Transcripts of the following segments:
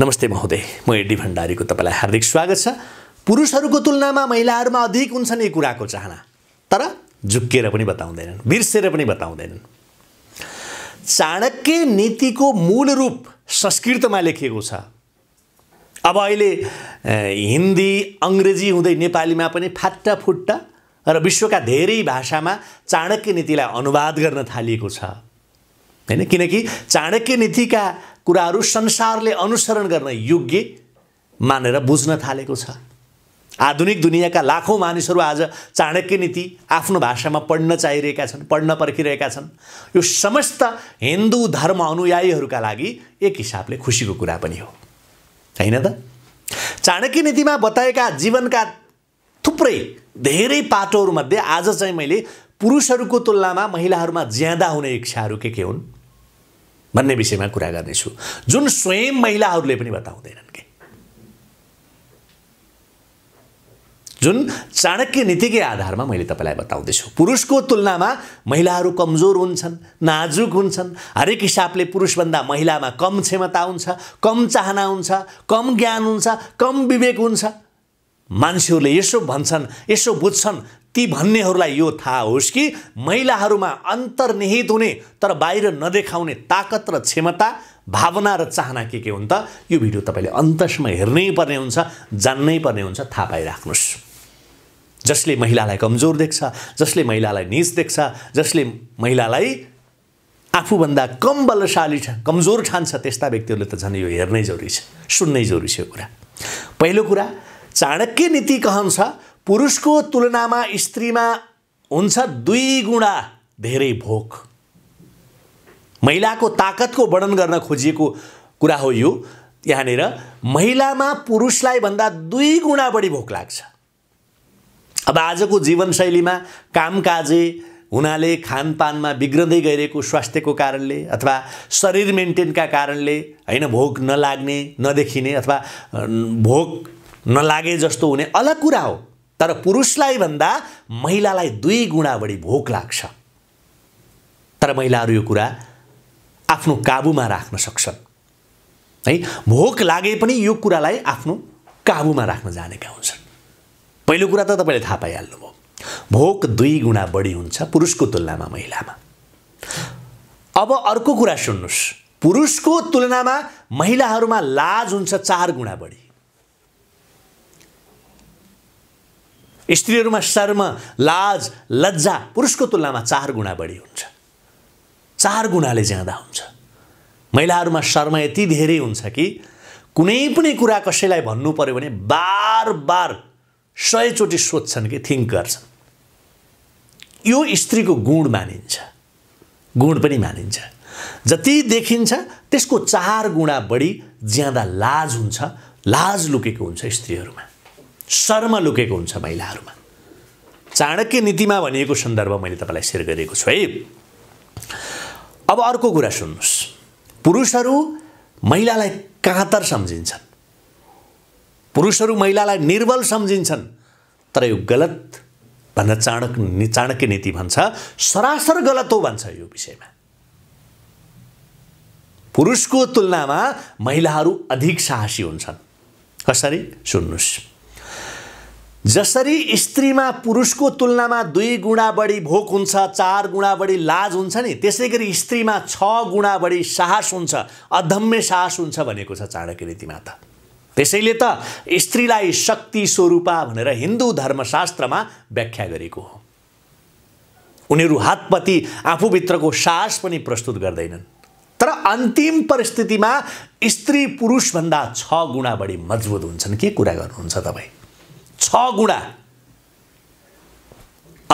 नमस्ते महोदय म एडी भण्डारीको तपाईँलाई हार्दिक स्वागत छ पुरुषहरूको तुलनामा महिलाहरूमा अधिक हुन्छन् यी कुराको चाहना तर झुक्किएर पनि बताउँदैनन् बिर्सेर पनि बताउँदैनन् चाणक्य नीतिको मूल रूप संस्कृतमा लेखिएको छ अब अहिले हिन्दी अङ्ग्रेजी हुँदै नेपालीमा पनि फाटा फुट्टा र विश्वका धेरै भाषामा चाणक्य नीतिलाई अनुवाद गर्न थालिएको छ होइन किनकि चाणक्य नीतिका कुराहरू संसारले अनुसरण गर्न योग्य मानेर बुझ्न थालेको छ आधुनिक दुनियाँका लाखौँ मानिसहरू आज चाणक्य नीति आफ्नो भाषामा पढ्न चाहिरहेका छन् पढ्न पर्खिरहेका छन् यो समस्त हिन्दू धर्म अनुयायीहरूका लागि एक हिसाबले खुसीको कुरा पनि हो होइन त चाणक्य नीतिमा बताएका जीवनका थुप्रै धेरै पाटोहरूमध्ये आज चाहिँ मैले पुरुषहरूको तुलनामा महिलाहरूमा ज्यादा हुने इच्छाहरू के के हुन् भन्ने विषयमा कुरा गर्नेछु जुन स्वयं महिलाहरूले पनि बताउँदैनन् कि जुन चाणक्य नीतिकै आधारमा मैले तपाईँलाई बताउँदैछु पुरुषको तुलनामा महिलाहरू कमजोर हुन्छन् नाजुक हुन्छन् हरेक हिसाबले पुरुषभन्दा महिलामा कम क्षमता हुन्छ कम चाहना हुन्छ कम ज्ञान हुन्छ कम विवेक हुन्छ मान्छेहरूले यसो भन्छन् यसो बुझ्छन् ती भन्नेहरूलाई यो थाहा होस् कि महिलाहरूमा अन्तर्निहित हुने तर बाहिर नदेखाउने ताकत र क्षमता भावना र चाहना के के हुन् त यो भिडियो तपाईँले अन्तसम्म हेर्नै पर्ने हुन्छ जान्नै पर्ने हुन्छ थाहा पाइराख्नुहोस् जसले महिलालाई कमजोर देख्छ जसले महिलालाई निज देख्छ जसले महिलालाई आफूभन्दा कम बलशाली छ कमजोर ठान्छ त्यस्ता व्यक्तिहरूले त झन् यो हेर्नै जरुरी छ सुन्नै जरुरी छ यो कुरा पहिलो कुरा चाणक्य नीति कहन्छ पुरुषको तुलनामा स्त्रीमा हुन्छ दुई गुणा धेरै भोक महिलाको ताकतको वर्णन गर्न खोजिएको कुरा हो यो यहाँनिर महिलामा पुरुषलाई भन्दा दुई गुणा बढी भोक लाग्छ अब आजको जीवनशैलीमा कामकाजे हुनाले खानपानमा बिग्रदै गइरहेको स्वास्थ्यको कारणले अथवा शरीर मेन्टेनका कारणले होइन भोक नलाग्ने नदेखिने अथवा भोक नलागे जस्तो हुने अलग कुरा हो तर पुरुषलाई भन्दा महिलालाई दुई गुणा बढी भोक लाग्छ तर महिलाहरू यो कुरा आफ्नो काबुमा राख्न सक्छन् है भोक लागे पनि यो कुरालाई आफ्नो काबुमा राख्न जानेका हुन्छन् पहिलो कुरा त तपाईँले थाहा पाइहाल्नुभयो भोक दुई गुणा बढी हुन्छ पुरुषको तुलनामा महिलामा अब अर्को कुरा सुन्नुहोस् पुरुषको तुलनामा महिलाहरूमा लाज हुन्छ चार गुणा बढी स्त्रीहरूमा शर्म लाज लज्जा पुरुषको तुलनामा चार गुणा बढी हुन्छ चार गुणाले ज्यादा हुन्छ महिलाहरूमा शर्म यति धेरै हुन्छ कि कुनै पनि कुरा कसैलाई भन्नु पऱ्यो भने बार बार सयचोटि सोध्छन् कि थिङ्क गर्छन् यो स्त्रीको गुण मानिन्छ गुण पनि मानिन्छ जति देखिन्छ त्यसको चार गुणा बढी ज्यादा लाज हुन्छ लाज लुकेको हुन्छ स्त्रीहरूमा शर्म लुकेको हुन्छ महिलाहरूमा चाणक्य नीतिमा भनिएको सन्दर्भ मैले तपाईँलाई सेयर गरेको छु है अब अर्को कुरा सुन्नुहोस् पुरुषहरू महिलालाई काँतर सम्झिन्छन् पुरुषहरू महिलालाई निर्बल सम्झिन्छन् तर यो गलत भन्न चाणक चाणक्य नीति भन्छ सरासर गलत हो भन्छ यो विषयमा पुरुषको तुलनामा महिलाहरू अधिक साहसी हुन्छन् कसरी सुन्नुहोस् जसरी स्त्रीमा पुरुषको तुलनामा दुई गुणा बढी भोक हुन्छ चार गुणा बढी लाज हुन्छ नि त्यसै गरी स्त्रीमा छ गुणा बढी साहस हुन्छ अधम्य साहस हुन्छ भनेको छ चाणक्य नीतिमा त त्यसैले त स्त्रीलाई शक्ति स्वरूपा भनेर हिन्दू धर्मशास्त्रमा व्याख्या गरेको हो उनीहरू हातपति आफूभित्रको साहस पनि प्रस्तुत गर्दैनन् तर अन्तिम परिस्थितिमा स्त्री पुरुषभन्दा छ गुणा बढी मजबुत हुन्छन् के कुरा गर्नुहुन्छ तपाईँ छ गुणा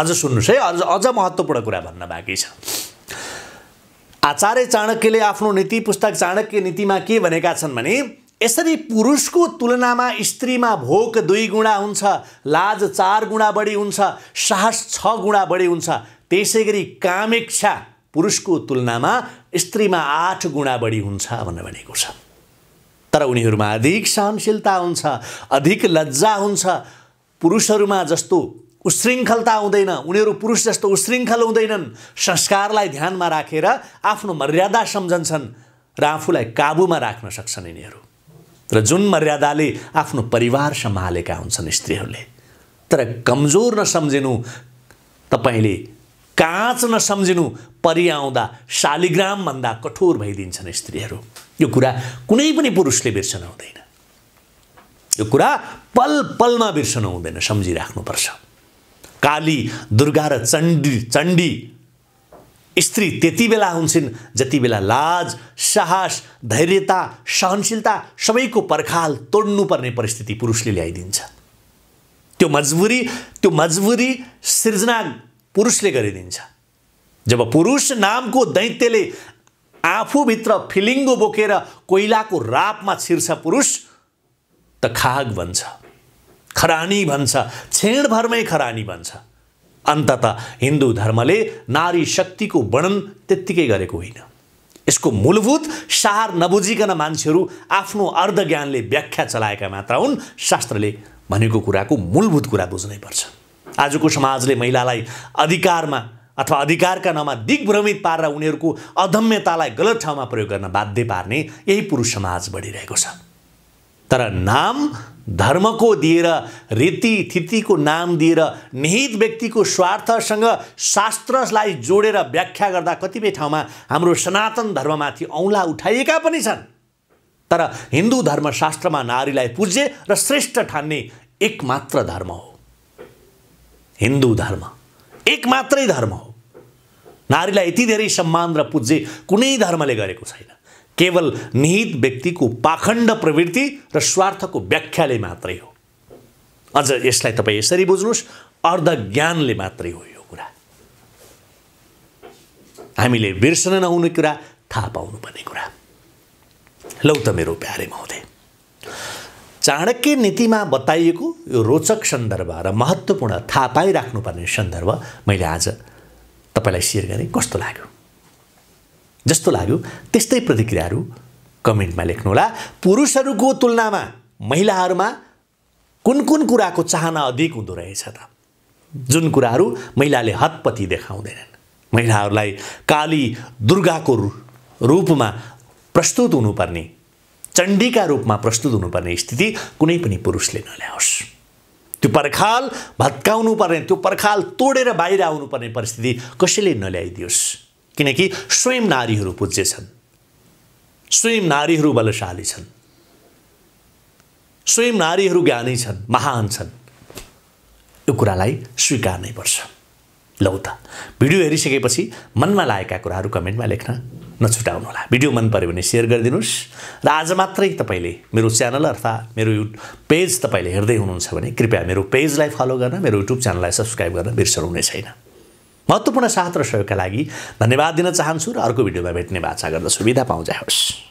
अझ सुन्नुहोस् है अझ अझ महत्त्वपूर्ण कुरा भन्न बाँकी छ आचार्य चाणक्यले आफ्नो नीति पुस्तक चाणक्य नीतिमा के भनेका छन् भने यसरी पुरुषको तुलनामा स्त्रीमा भोक दुई गुणा हुन्छ लाज चार गुणा बढी हुन्छ साहस छ गुणा बढी हुन्छ त्यसै गरी कामेक्षा पुरुषको तुलनामा स्त्रीमा आठ गुणा बढी हुन्छ भनेर भनेको छ तर उनीहरूमा अधिक सहनशीलता हुन्छ अधिक लज्जा हुन्छ पुरुषहरूमा जस्तो उशृङ्खलता हुँदैन उनीहरू पुरुष जस्तो उशृङ्खल हुँदैनन् संस्कारलाई ध्यानमा राखेर रा, आफ्नो मर्यादा सम्झन्छन् र आफूलाई काबुमा राख्न सक्छन् यिनीहरू र जुन मर्यादाले आफ्नो परिवार सम्हालेका हुन्छन् स्त्रीहरूले तर कमजोर नसम्झिनु तपाईँले काँच नसम्झिनु परिआउँदा आउँदा शालिग्रामभन्दा कठोर भइदिन्छन् स्त्रीहरू यो कुरा कुनै पनि पुरुषले बिर्सन हुँदैन यो कुरा पल पलमा बिर्सन हुँदैन सम्झिराख्नुपर्छ काली दुर्गा र चण्डी चण्डी स्त्री त्यति बेला हुन्छन् जति बेला लाज साहस धैर्यता सहनशीलता सबैको पर्खाल तोड्नुपर्ने परिस्थिति पुरुषले ल्याइदिन्छ त्यो मजबुरी त्यो मजबुरी सिर्जना पुरुषले गरिदिन्छ जब पुरुष नामको दैत्यले आफूभित्र फिलिङ्गो बोकेर कोइलाको रापमा छिर्छ पुरुष त खाग भन्छ खरानी भन्छ क्षेणभरमै खरानी भन्छ अन्तत हिन्दू धर्मले नारी शक्तिको वर्णन त्यत्तिकै गरेको होइन यसको मूलभूत सार नबुझिकन मान्छेहरू आफ्नो अर्धज्ञानले व्याख्या चलाएका मात्र हुन् शास्त्रले भनेको कुराको मूलभूत कुरा बुझ्नै पर्छ आजको समाजले महिलालाई अधिकारमा अथवा अधिकारका नाममा दिग्भ्रमित पारेर उनीहरूको अधम्यतालाई गलत ठाउँमा प्रयोग गर्न बाध्य पार्ने यही पुरुष समाज बढिरहेको छ तर नाम धर्मको दिएर रीति रीतिथितिको नाम दिएर निहित व्यक्तिको स्वार्थसँग शास्त्रलाई जोडेर व्याख्या गर्दा कतिपय ठाउँमा हाम्रो सनातन धर्ममाथि औँला उठाइएका पनि छन् तर हिन्दू धर्मशास्त्रमा नारीलाई पूज्य र श्रेष्ठ ठान्ने एकमात्र धर्म हो हिन्दू धर्म एक मात्रै धर्म हो नारीलाई यति धेरै सम्मान र पूज्य कुनै धर्मले गरेको छैन केवल निहित व्यक्तिको पाखण्ड प्रवृत्ति र स्वार्थको व्याख्याले मात्रै हो अझ यसलाई तपाईँ यसरी बुझ्नुहोस् अर्ध ज्ञानले मात्रै हो यो कुरा हामीले बिर्सन नहुने कुरा थाहा पाउनुपर्ने कुरा लौ त मेरो प्यारे महोदय चाणक्य नीतिमा बताइएको यो रोचक सन्दर्भ र महत्त्वपूर्ण थाहा पाइराख्नुपर्ने सन्दर्भ मैले आज तपाईँलाई सेयर गरेँ कस्तो लाग्यो जस्तो लाग्यो त्यस्तै प्रतिक्रियाहरू कमेन्टमा लेख्नुहोला पुरुषहरूको तुलनामा महिलाहरूमा कुन कुन कुराको चाहना अधिक हुँदो रहेछ त जुन कुराहरू महिलाले हतपति देखाउँदैनन् महिलाहरूलाई काली दुर्गाको रूपमा प्रस्तुत हुनुपर्ने चण्डीका रूपमा प्रस्तुत हुनुपर्ने स्थिति कुनै पनि पुरुषले नल्याओस् त्यो पर्खाल भत्काउनु पर्ने त्यो पर्खाल तोडेर बाहिर आउनुपर्ने परिस्थिति कसैले नल्याइदियोस् किनकि स्वयं नारीहरू पूज्य छन् स्वयं नारीहरू बलशाली छन् स्वयं नारीहरू ज्ञानी छन् महान छन् यो कुरालाई स्वीकार नै पर्छ लौ त भिडियो हेरिसकेपछि मनमा लागेका कुराहरू कमेन्टमा लेख्न नछुटाउनुहोला भिडियो मन पऱ्यो भने सेयर गरिदिनुहोस् र आज मात्रै तपाईँले मेरो च्यानल अर्थात् मेरो यु पेज तपाईँले हेर्दै हुनुहुन्छ भने कृपया मेरो पेजलाई फलो गर्न मेरो युट्युब च्यानललाई सब्सक्राइब गर्न बिर्सनुहुने छैन महत्त्वपूर्ण साथ र सहयोगका लागि धन्यवाद दिन चाहन्छु र अर्को भिडियोमा भेट्ने बाचा गर्दा सुविधा पाउँदै होस्